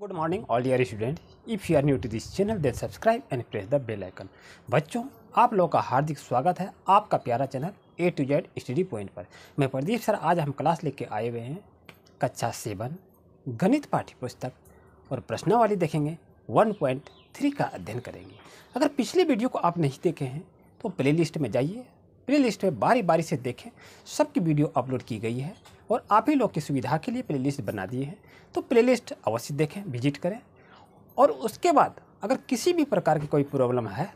good morning all your student if you are new to this channel then subscribe and press the bell icon बच्चों आप लोगों का हार्दिक स्वागत है आपका प्यारा channel A to Z study point पर मैं प्रदीप सर आज हम क्लास लेके आए हुए हैं कक्षा सेवन गणित पाठ्य पुस्तक और प्रश्नावली देखेंगे वन पॉइंट थ्री का अध्ययन करेंगे अगर पिछले वीडियो को आप नहीं देखे हैं तो प्ले लिस्ट में जाइए प्ले लिस्ट में बारी बारी से देखें सबकी वीडियो अपलोड की गई है और आप ही लोग की सुविधा के लिए प्ले लिस्ट बना दिए हैं तो प्ले लिस्ट अवश्य देखें विजिट करें और उसके बाद अगर किसी भी प्रकार की कोई प्रॉब्लम है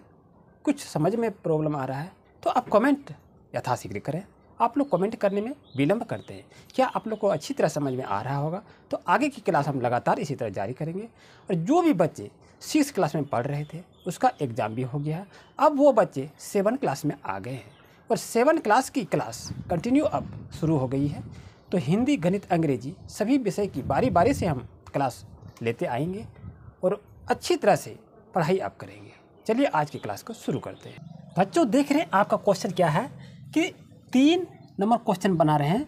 कुछ समझ में प्रॉब्लम आ रहा है तो आप कमेंट यथाशीघ्र करें आप लोग कमेंट करने में विलम्ब करते हैं क्या आप लोग को अच्छी तरह समझ में आ रहा होगा तो आगे की क्लास हम लगातार इसी तरह जारी करेंगे और जो भी बच्चे सिक्स क्लास में पढ़ रहे थे उसका एग्ज़ाम भी हो गया अब वो बच्चे सेवन क्लास में आ गए हैं और सेवन क्लास की क्लास कंटिन्यू अब शुरू हो गई है तो हिंदी गणित अंग्रेजी सभी विषय की बारी बारी से हम क्लास लेते आएंगे और अच्छी तरह से पढ़ाई आप करेंगे चलिए आज की क्लास को शुरू करते हैं बच्चों देख रहे हैं आपका क्वेश्चन क्या है कि तीन नंबर क्वेश्चन बना रहे हैं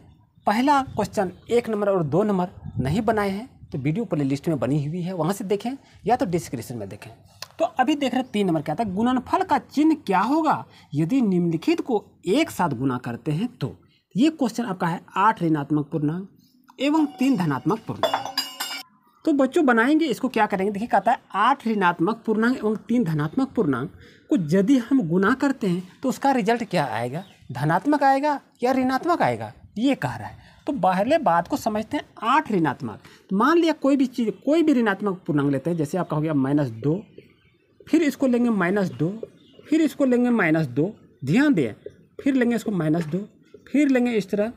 पहला क्वेश्चन एक नंबर और दो नंबर नहीं बनाए हैं तो वीडियो प्ले लिस्ट में बनी हुई है वहाँ से देखें या तो डिस्क्रिप्शन में देखें तो अभी देख रहे तीन नंबर क्या था गुणनफल का चिन्ह क्या होगा यदि निम्नलिखित को एक साथ गुना करते हैं तो ये क्वेश्चन आपका है आठ ऋणात्मक पूर्णांक एवं तीन धनात्मक पूर्णांक तो बच्चों बनाएंगे इसको क्या करेंगे देखिए कहता है आठ ऋणात्मक पूर्णांक एवं तीन धनात्मक पूर्णांक को यदि हम गुना करते हैं तो उसका रिजल्ट क्या आएगा धनात्मक आएगा या ऋणात्मक आएगा ये कह रहा है तो पहले बात को समझते हैं आठ ऋणात्मक मान लिया कोई भी चीज़ कोई भी ऋणात्मक पूर्णांक लेते हैं जैसे आपका हो गया माइनस दो फिर इसको लेंगे माइनस दो फिर इसको लेंगे माइनस दो ध्यान दें फिर लेंगे इसको माइनस दो फिर लेंगे इस तरह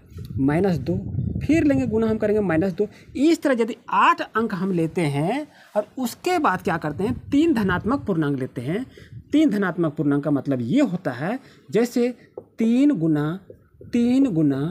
माइनस दो फिर लेंगे गुना हम करेंगे माइनस दो इस तरह यदि आठ अंक हम लेते हैं और उसके बाद क्या करते हैं तीन धनात्मक पूर्णांक लेते हैं तीन धनात्मक पूर्णांक का मतलब ये होता है जैसे तीन गुना तीन गुना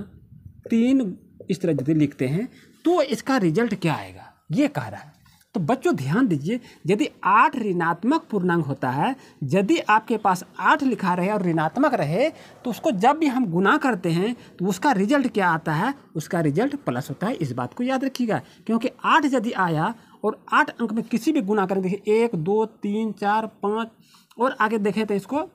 तीन इस तरह यदि लिखते हैं तो इसका रिजल्ट क्या आएगा ये कह रहा है तो बच्चों ध्यान दीजिए यदि आठ ऋणात्मक पूर्णांग होता है यदि आपके पास आठ लिखा रहे और ऋणात्मक रहे तो उसको जब भी हम गुना करते हैं तो उसका रिजल्ट क्या आता है उसका रिजल्ट प्लस होता है इस बात को याद रखिएगा क्योंकि आठ यदि आया और आठ अंक में किसी भी गुना करें देखिए एक दो तीन चार पाँच और आगे देखें तो इसको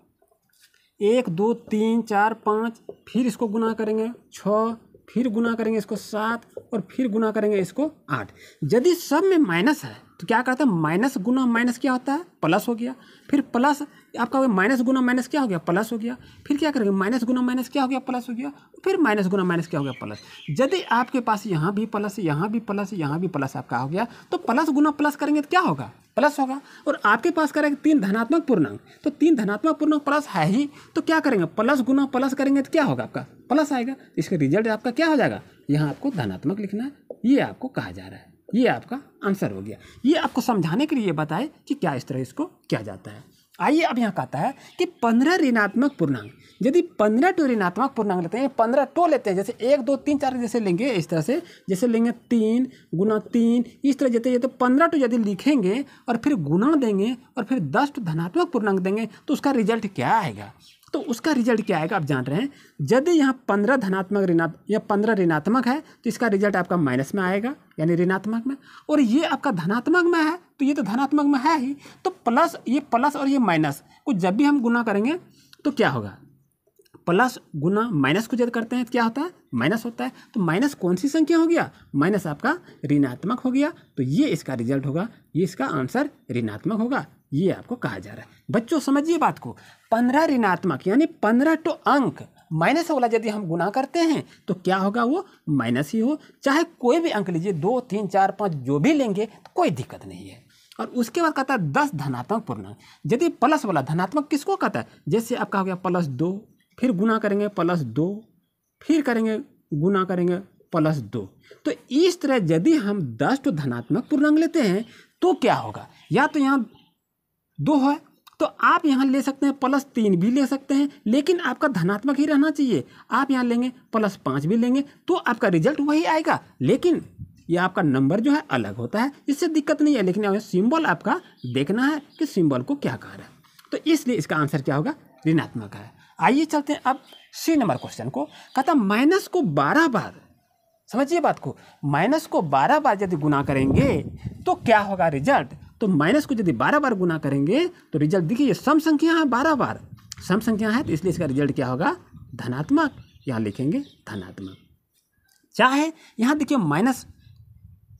एक दो तीन चार पाँच फिर इसको गुना करेंगे छः फिर गुना करेंगे इसको सात और फिर गुना करेंगे इसको आठ यदि सब में माइनस है तो क्या करता है माइनस गुना माइनस क्या होता है प्लस हो गया फिर प्लस आपका माइनस गुना माइनस क्या हो गया प्लस हो गया फिर क्या करेंगे माइनस गुना माइनस क्या हो गया प्लस हो गया फिर माइनस गुना माइनस क्या हो गया प्लस यदि आपके पास यहाँ भी प्लस यहाँ भी प्लस यहाँ भी प्लस आपका हो गया तो प्लस गुना प्लस करेंगे तो क्या होगा प्लस होगा और आपके पास करेंगे तीन धनात्मक पूर्णांक तो तीन धनात्मक पूर्णांक प्लस है ही तो क्या करेंगे प्लस गुना प्लस करेंगे तो क्या होगा आपका प्लस आएगा तो इसका रिजल्ट आपका क्या हो जाएगा यहाँ आपको धनात्मक लिखना है ये आपको कहा जा रहा है ये आपका आंसर हो गया ये आपको समझाने के लिए बताए कि क्या इस तरह इसको किया जाता है आइए अब यहाँ कहता है कि पंद्रह ऋणात्मक पूर्णांग यदि पंद्रह टू ऋणात्मक पूर्णांग लेते हैं पंद्रह टो लेते हैं जैसे एक दो तीन चार जैसे लेंगे इस तरह से जैसे लेंगे तीन गुना तीन इस तरह जैसे जैसे पंद्रह टू यदि लिखेंगे और फिर गुणा देंगे और फिर दस टू धनात्मक पूर्णांग देंगे तो उसका रिजल्ट क्या आएगा तो उसका रिजल्ट क्या आएगा आप जान रहे हैं यदि यहाँ पंद्रह धनात्मक ऋणात्मक या पंद्रह ऋणात्मक है तो इसका रिजल्ट आपका माइनस में आएगा यानी ऋणात्मक में और ये आपका धनात्मक में है तो ये तो धनात्मक में है ही तो प्लस ये प्लस और ये माइनस को जब भी हम गुना करेंगे तो क्या होगा प्लस गुना माइनस को जब करते हैं तो क्या होता है माइनस होता है तो माइनस कौन सी संख्या हो गया माइनस आपका ऋणात्मक हो गया तो ये इसका रिजल्ट होगा ये इसका आंसर ऋणात्मक होगा ये आपको कहा जा रहा है बच्चों समझिए बात को पंद्रह ऋणात्मक यानी पंद्रह टो अंक माइनस वाला यदि हम गुना करते हैं तो क्या होगा वो माइनस ही हो चाहे कोई भी अंक लीजिए दो तीन चार पाँच जो भी लेंगे तो कोई दिक्कत नहीं है और उसके बाद कहता है दस धनात्मक पूर्णांक यदि प्लस वाला धनात्मक किसको कहता है जैसे आपका हो गया प्लस दो फिर गुना करेंगे प्लस दो फिर करेंगे गुना करेंगे प्लस दो तो इस तरह यदि हम दस तो धनात्मक पूर्णांक लेते हैं तो क्या होगा या तो यहाँ दो है तो आप यहाँ ले सकते हैं प्लस तीन भी ले सकते हैं लेकिन आपका धनात्मक ही रहना चाहिए आप यहाँ लेंगे प्लस पाँच भी लेंगे तो आपका रिजल्ट वही आएगा लेकिन ये आपका नंबर जो है अलग होता है इससे दिक्कत नहीं है लेकिन सिंबल आपका देखना है कि सिंबल को क्या कह रहा है तो इसलिए इसका आंसर क्या होगा ऋणात्मक है आइए चलते हैं अब सी नंबर क्वेश्चन को कहता माइनस को बारह बार समझिए बात को माइनस को बारह बार यदि गुना करेंगे तो क्या होगा रिजल्ट तो माइनस को यदि बारह बार गुना करेंगे तो रिजल्ट देखिए ये सम संख्या है बारह बार सम संख्या है तो इसलिए इसका रिजल्ट क्या होगा धनात्मक यहाँ लिखेंगे धनात्मक चाहे यहाँ देखिए माइनस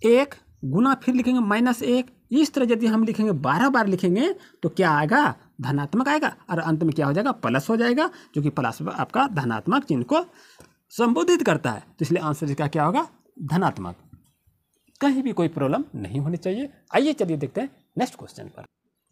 एक गुना फिर लिखेंगे माइनस एक इस तरह यदि हम लिखेंगे बारह बार लिखेंगे तो क्या आएगा धनात्मक आएगा और अंत में क्या हो जाएगा प्लस हो जाएगा जो कि प्लस आपका धनात्मक चिन्ह को संबोधित करता है तो इसलिए आंसर इसका क्या होगा धनात्मक कहीं भी कोई प्रॉब्लम नहीं होनी चाहिए आइए चलिए देखते हैं नेक्स्ट क्वेश्चन पर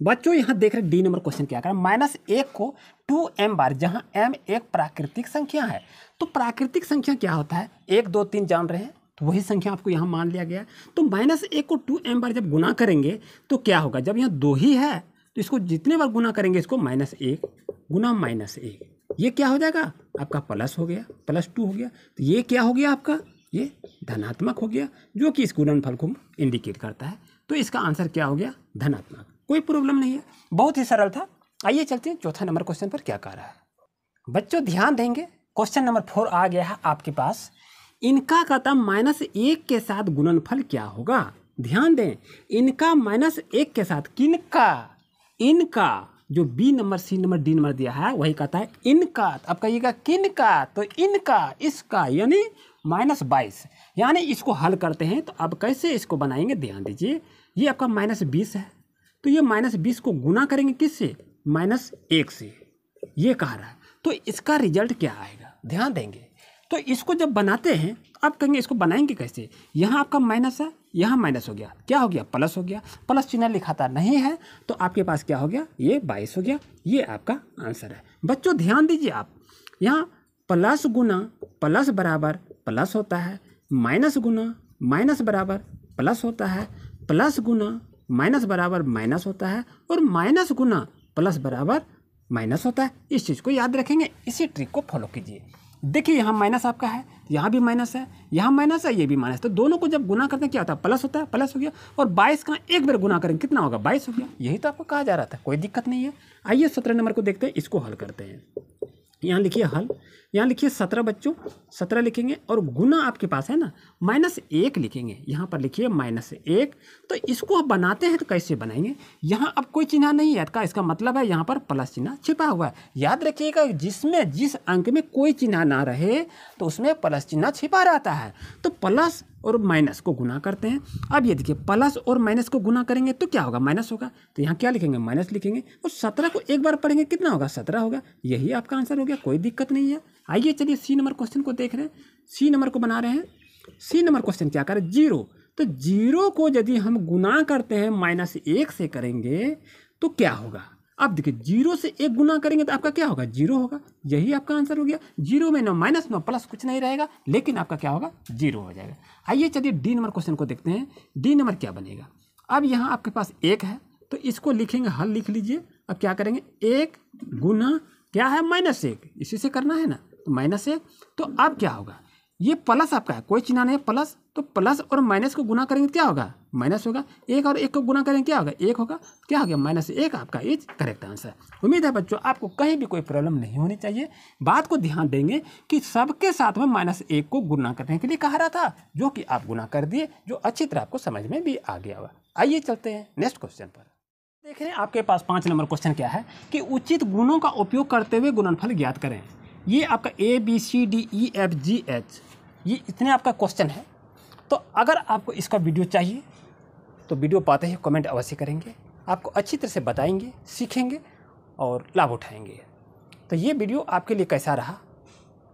बच्चों यहाँ देख रहे डी नंबर क्वेश्चन क्या करें माइनस एक को टू एम बार जहाँ एम एक प्राकृतिक संख्या है तो प्राकृतिक संख्या क्या होता है एक दो तीन जान रहे हैं तो वही संख्या आपको यहाँ मान लिया गया तो माइनस एक को टू एम बार जब गुना करेंगे तो क्या होगा जब यहाँ दो ही है तो इसको जितने बार गुना करेंगे इसको माइनस एक गुना माइनस एक ये क्या हो जाएगा आपका प्लस हो गया प्लस टू हो गया तो ये क्या हो गया आपका ये धनात्मक हो गया जो कि इस गुणन फल को इंडिकेट करता है तो इसका आंसर क्या हो गया धनात्मक कोई प्रॉब्लम नहीं है बहुत ही सरल था आइए चलते हैं चौथा नंबर क्वेश्चन पर क्या कह रहा है बच्चों ध्यान देंगे क्वेश्चन नंबर फोर आ गया है आपके पास इनका कहता माइनस एक के साथ गुणनफल क्या होगा ध्यान दें इनका माइनस एक के साथ किनका इनका जो B number C number D number दिया है वही कहता है इनका अब कहिएगा किन का तो इनका इसका यानी माइनस बाईस यानी इसको हल करते हैं तो अब कैसे इसको बनाएंगे ध्यान दीजिए ये आपका माइनस बीस है तो ये माइनस बीस को गुना करेंगे किस से माइनस एक से ये कह रहा है तो इसका रिजल्ट क्या आएगा ध्यान देंगे तो इसको जब बनाते हैं तो आप कहेंगे इसको बनाएंगे कैसे यहाँ आपका माइनस है यहाँ माइनस हो गया क्या हो गया प्लस हो गया प्लस चिन्ह लिखाता नहीं है तो आपके पास क्या हो गया ये बाईस हो गया ये आपका आंसर है बच्चों ध्यान दीजिए आप यहाँ प्लस गुना प्लस बराबर प्लस होता है माइनस गुना माइनस बराबर प्लस होता है प्लस गुना माइनस बराबर माइनस होता है और माइनस गुना प्लस बराबर माइनस होता है इस चीज़ को याद रखेंगे इसी ट्रिक को फॉलो कीजिए देखिए यहाँ माइनस आपका है यहाँ भी माइनस है यहाँ माइनस है ये भी माइनस तो दोनों को जब गुना करते हैं क्या होता है प्लस होता है प्लस हो गया और बाईस का एक बार गुना करेंगे कितना होगा बाईस हो गया यही तो आपको कहा जा रहा था कोई दिक्कत नहीं है आइए सत्रह नंबर को देखते हैं इसको हल करते हैं यहाँ लिखिए हल यहाँ लिखिए सत्रह बच्चों सत्रह लिखेंगे और गुना आपके पास है ना माइनस एक लिखेंगे यहाँ पर लिखिए माइनस एक तो इसको आप बनाते हैं तो कैसे बनाएंगे यहाँ अब कोई चिन्ह नहीं है का इसका मतलब है यहाँ पर प्लस चिन्ह छिपा हुआ है याद रखिएगा जिसमें जिस अंक में कोई चिन्ह ना रहे तो उसमें प्लस चिन्ह छिपा रहता है तो प्लस और माइनस को गुना करते हैं अब ये देखिए प्लस और माइनस को गुना करेंगे तो क्या होगा माइनस होगा तो यहाँ क्या लिखेंगे माइनस लिखेंगे और तो सत्रह को एक बार पढ़ेंगे कितना होगा सत्रह होगा यही आपका आंसर हो गया कोई दिक्कत नहीं है आइए चलिए सी नंबर क्वेश्चन को देख रहे हैं सी नंबर को बना रहे हैं सी नंबर क्वेश्चन क्या करें जीरो तो जीरो को यदि हम गुना करते हैं माइनस एक से करेंगे तो क्या होगा अब देखिए जीरो से एक गुना करेंगे तो आपका क्या होगा जीरो होगा यही आपका आंसर हो गया जीरो में ना माइनस ना प्लस कुछ नहीं रहेगा लेकिन आपका क्या होगा जीरो हो जाएगा आइए चलिए डी नंबर क्वेश्चन को देखते हैं डी नंबर क्या बनेगा अब यहाँ आपके पास एक है तो इसको लिखेंगे हल लिख लीजिए अब क्या करेंगे एक गुना क्या है माइनस एक इसी से करना है ना माइनस एक तो अब क्या होगा ये प्लस आपका है कोई चिन्ह नहीं है प्लस तो प्लस और माइनस को गुना करेंगे तो क्या होगा माइनस होगा एक और एक को गुना करेंगे क्या होगा एक होगा क्या हो गया माइनस एक आपका इज करेक्ट आंसर उम्मीद है बच्चों आपको कहीं भी कोई प्रॉब्लम नहीं होनी चाहिए बात को ध्यान देंगे कि सबके साथ में माइनस एक को गुना करने के लिए कहा रहा था जो कि आप गुना कर दिए जो अच्छी तरह आपको समझ में भी आ गया हुआ आइए चलते हैं नेक्स्ट क्वेश्चन पर देख रहे हैं आपके पास पाँच नंबर क्वेश्चन क्या है कि उचित गुणों का उपयोग करते हुए गुणनफल ज्ञात करें ये आपका A B C D E F G H ये इतने आपका क्वेश्चन है तो अगर आपको इसका वीडियो चाहिए तो वीडियो पाते ही कमेंट अवश्य करेंगे आपको अच्छी तरह से बताएंगे सीखेंगे और लाभ उठाएंगे तो ये वीडियो आपके लिए कैसा रहा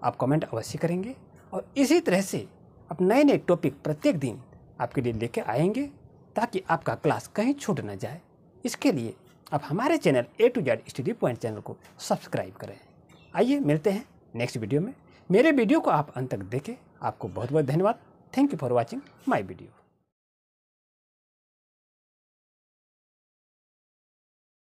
आप कमेंट अवश्य करेंगे और इसी तरह से आप नए नए टॉपिक प्रत्येक दिन आपके लिए लेके आएंगे ताकि आपका क्लास कहीं छूट ना जाए इसके लिए आप हमारे channel A to Z study point channel को सब्सक्राइब करें आइए मिलते हैं नेक्स्ट वीडियो में मेरे वीडियो को आप अंत तक देखें आपको बहुत बहुत धन्यवाद thank you for watching my video